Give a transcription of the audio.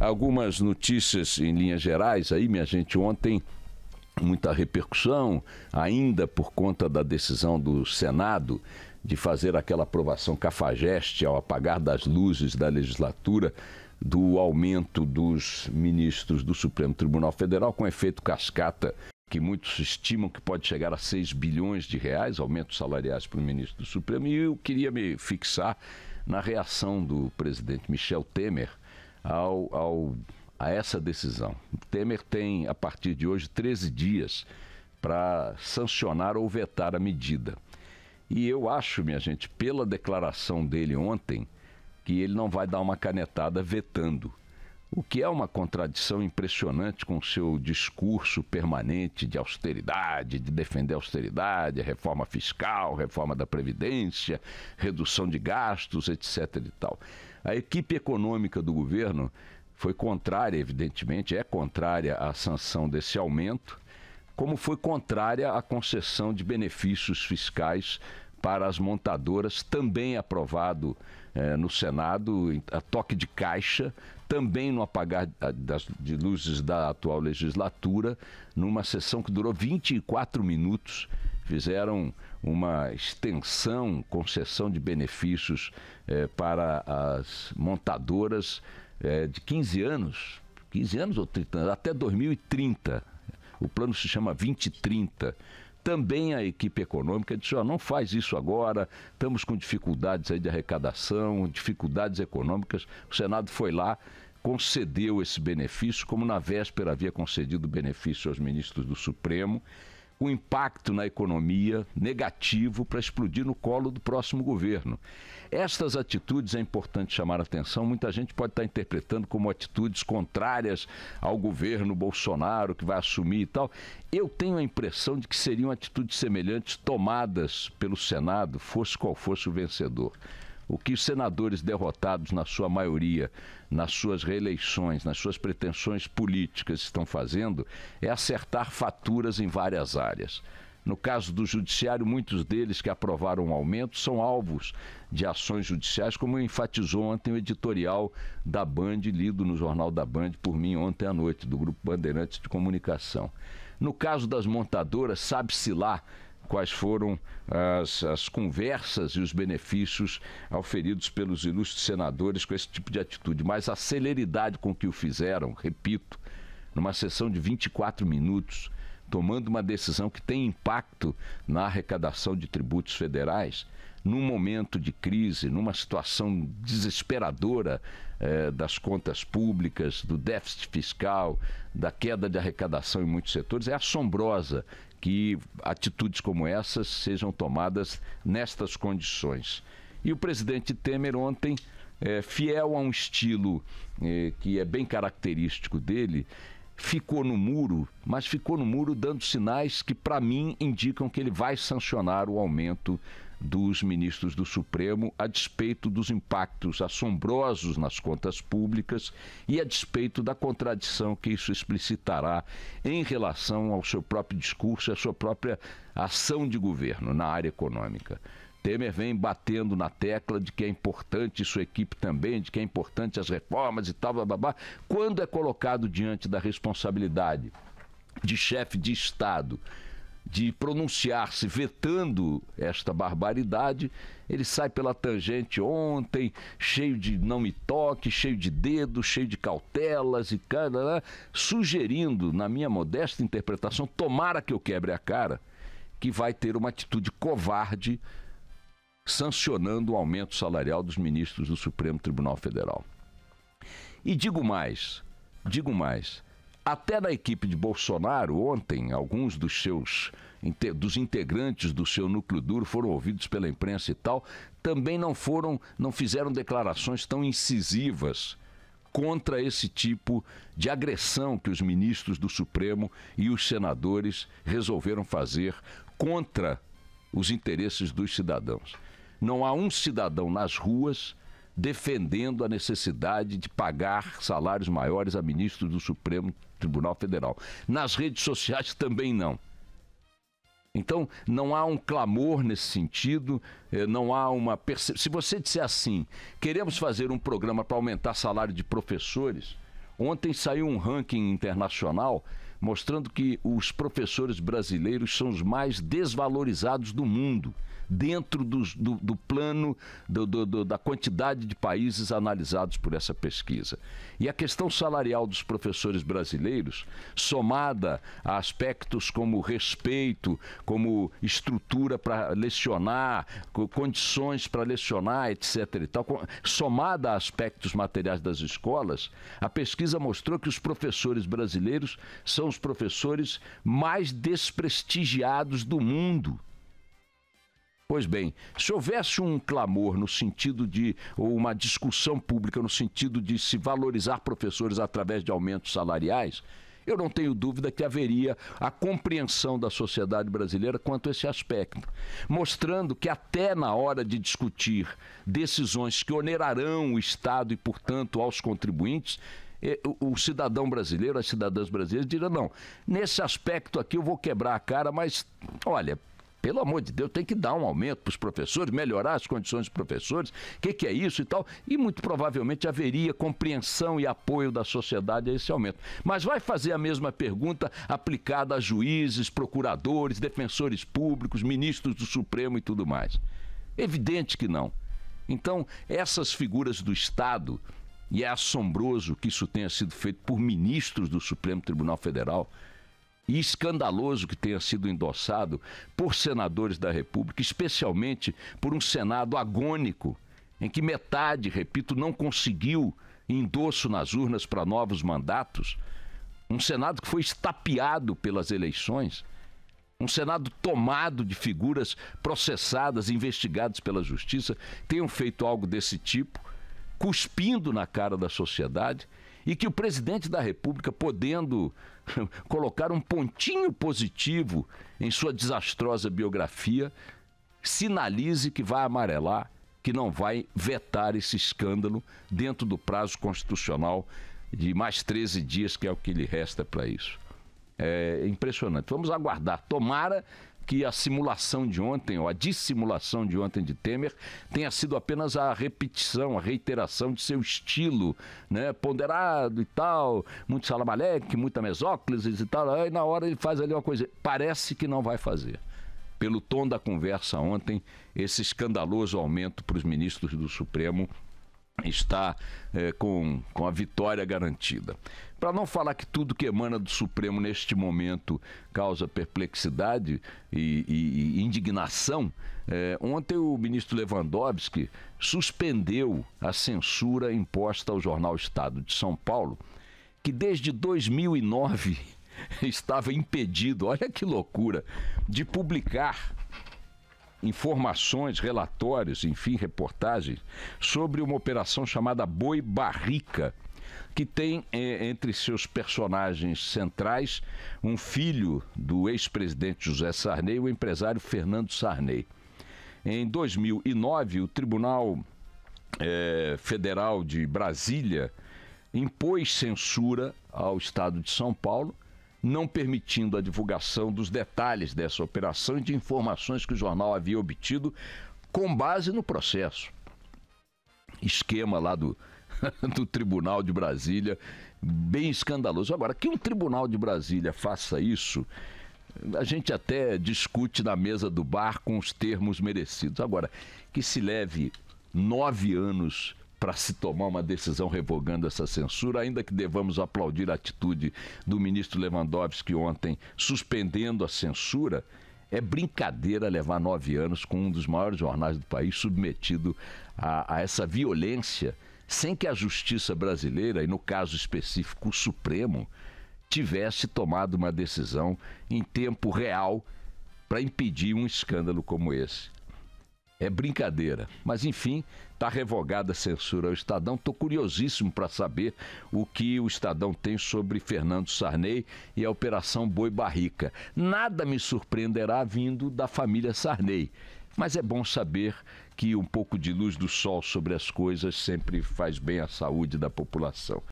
Algumas notícias em linhas gerais aí, minha gente, ontem muita repercussão, ainda por conta da decisão do Senado de fazer aquela aprovação cafajeste ao apagar das luzes da legislatura do aumento dos ministros do Supremo Tribunal Federal com efeito cascata que muitos estimam que pode chegar a 6 bilhões de reais, aumentos salariais para o ministro do Supremo, e eu queria me fixar na reação do presidente Michel Temer ao, ao, a essa decisão. O Temer tem, a partir de hoje, 13 dias para sancionar ou vetar a medida. E eu acho, minha gente, pela declaração dele ontem, que ele não vai dar uma canetada vetando o que é uma contradição impressionante com o seu discurso permanente de austeridade, de defender a austeridade, a reforma fiscal, reforma da Previdência, redução de gastos, etc. E tal. A equipe econômica do governo foi contrária, evidentemente, é contrária à sanção desse aumento, como foi contrária à concessão de benefícios fiscais para as montadoras, também aprovado eh, no Senado, a toque de caixa, também no apagar das, de luzes da atual legislatura, numa sessão que durou 24 minutos, fizeram uma extensão, concessão de benefícios eh, para as montadoras eh, de 15 anos, 15 anos ou 30 anos, até 2030. O plano se chama 2030. Também a equipe econômica disse: oh, não faz isso agora, estamos com dificuldades aí de arrecadação, dificuldades econômicas. O Senado foi lá, concedeu esse benefício, como na véspera havia concedido benefício aos ministros do Supremo com impacto na economia negativo para explodir no colo do próximo governo. Estas atitudes é importante chamar a atenção, muita gente pode estar interpretando como atitudes contrárias ao governo Bolsonaro que vai assumir e tal. Eu tenho a impressão de que seriam atitudes semelhantes tomadas pelo Senado, fosse qual fosse o vencedor o que os senadores derrotados, na sua maioria, nas suas reeleições, nas suas pretensões políticas, estão fazendo é acertar faturas em várias áreas. No caso do judiciário, muitos deles que aprovaram o um aumento são alvos de ações judiciais, como enfatizou ontem o editorial da Band, lido no Jornal da Band por mim ontem à noite, do Grupo Bandeirantes de Comunicação. No caso das montadoras, sabe-se lá quais foram as, as conversas e os benefícios oferidos pelos ilustres senadores com esse tipo de atitude, mas a celeridade com que o fizeram, repito, numa sessão de 24 minutos, tomando uma decisão que tem impacto na arrecadação de tributos federais, num momento de crise, numa situação desesperadora eh, das contas públicas, do déficit fiscal, da queda de arrecadação em muitos setores, é assombrosa que atitudes como essas sejam tomadas nestas condições. E o presidente Temer ontem, eh, fiel a um estilo eh, que é bem característico dele, ficou no muro, mas ficou no muro dando sinais que, para mim, indicam que ele vai sancionar o aumento dos ministros do Supremo, a despeito dos impactos assombrosos nas contas públicas e a despeito da contradição que isso explicitará em relação ao seu próprio discurso e à sua própria ação de governo na área econômica. Temer vem batendo na tecla de que é importante sua equipe também, de que é importante as reformas e tal, babá. Quando é colocado diante da responsabilidade de chefe de Estado de pronunciar-se vetando esta barbaridade, ele sai pela tangente ontem, cheio de não me toque, cheio de dedo, cheio de cautelas e cara, sugerindo, na minha modesta interpretação, tomara que eu quebre a cara, que vai ter uma atitude covarde sancionando o aumento salarial dos ministros do Supremo Tribunal Federal. E digo mais, digo mais, até na equipe de Bolsonaro, ontem, alguns dos seus dos integrantes do seu núcleo duro foram ouvidos pela imprensa e tal, também não foram, não fizeram declarações tão incisivas contra esse tipo de agressão que os ministros do Supremo e os senadores resolveram fazer contra os interesses dos cidadãos. Não há um cidadão nas ruas defendendo a necessidade de pagar salários maiores a ministros do Supremo Tribunal Federal. Nas redes sociais também não. Então, não há um clamor nesse sentido, eh, não há uma. Perce... Se você disser assim, queremos fazer um programa para aumentar salário de professores, ontem saiu um ranking internacional mostrando que os professores brasileiros são os mais desvalorizados do mundo dentro dos, do, do, plano do, do, da quantidade de países analisados por essa pesquisa. E a questão salarial dos professores brasileiros, somada a aspectos como respeito, como estrutura para lecionar, condições para lecionar, etc. e tal, somada a aspectos materiais das escolas, a pesquisa mostrou que os professores brasileiros são os professores mais desprestigiados do mundo. Pois bem, se houvesse um clamor no sentido de, ou uma discussão pública no sentido de se valorizar professores através de aumentos salariais, eu não tenho dúvida que haveria a compreensão da sociedade brasileira quanto a esse aspecto, mostrando que até na hora de discutir decisões que onerarão o Estado e, portanto, aos contribuintes, eh, o cidadão brasileiro, as cidadãs brasileiras dirão, não, nesse aspecto aqui eu vou quebrar a cara, mas olha, pelo amor de Deus, tem que dar um aumento para os professores, melhorar as condições dos professores, o que, que, é isso e tal. E muito provavelmente haveria compreensão e apoio da sociedade a esse aumento. Mas vai fazer a mesma pergunta aplicada a juízes, procuradores, defensores públicos, ministros do Supremo e tudo mais. Evidente que não. Então, essas figuras do Estado, e é assombroso que isso tenha sido feito por ministros do Supremo Tribunal Federal, e escandaloso que tenha sido endossado por senadores da República, especialmente por um Senado agônico, em que metade, repito, não conseguiu endosso nas urnas para novos mandatos. Um Senado que foi estapeado pelas eleições. Um Senado tomado de figuras processadas, investigadas pela justiça, tenham feito algo desse tipo, cuspindo na cara da sociedade e que o presidente da República, podendo colocar um pontinho positivo em sua desastrosa biografia, sinalize que vai amarelar, que não vai vetar esse escândalo dentro do prazo constitucional de mais 13 dias, que é o que lhe resta para isso. É impressionante. Vamos aguardar. Tomara que a simulação de ontem, ou a dissimulação de ontem de Temer, tenha sido apenas a repetição, a reiteração de seu estilo, né? Ponderado e tal, muito salamaleque, muita mesóclise e tal. Aí na hora ele faz ali uma coisa. Parece que não vai fazer pelo tom da conversa ontem, esse escandaloso aumento para os ministros do Supremo está eh, com, com a vitória garantida. Para não falar que tudo que emana do Supremo neste momento causa perplexidade e, e, e indignação, eh, ontem o ministro Lewandowski suspendeu a censura imposta ao jornal Estado de São Paulo, que desde 2009 estava impedido, olha que loucura, de publicar informações, relatórios, enfim, reportagens sobre uma operação chamada Boi Barrica, que tem é, entre seus personagens centrais um filho do ex-presidente José Sarney, o empresário Fernando Sarney. Em 2009, o Tribunal é, Federal de Brasília impôs censura ao Estado de São Paulo não permitindo a divulgação dos detalhes dessa operação e de informações que o jornal havia obtido com base no processo. Esquema lá do, do Tribunal de Brasília, bem escandaloso. Agora, que um Tribunal de Brasília faça isso, a gente até discute na mesa do bar com os termos merecidos. Agora, que se leve nove anos para se tomar uma decisão revogando essa censura, ainda que devamos aplaudir a atitude do ministro Lewandowski ontem suspendendo a censura. É brincadeira levar nove anos com um dos maiores jornais do país submetido a, a essa violência, sem que a justiça brasileira, e no caso específico o Supremo, tivesse tomado uma decisão em tempo real para impedir um escândalo como esse. É brincadeira. Mas enfim, está revogada a censura ao Estadão. Estou curiosíssimo para saber o que o Estadão tem sobre Fernando Sarney e a Operação Boi Barrica. Nada me surpreenderá vindo da família Sarney. Mas é bom saber que um pouco de luz do sol sobre as coisas sempre faz bem à saúde da população.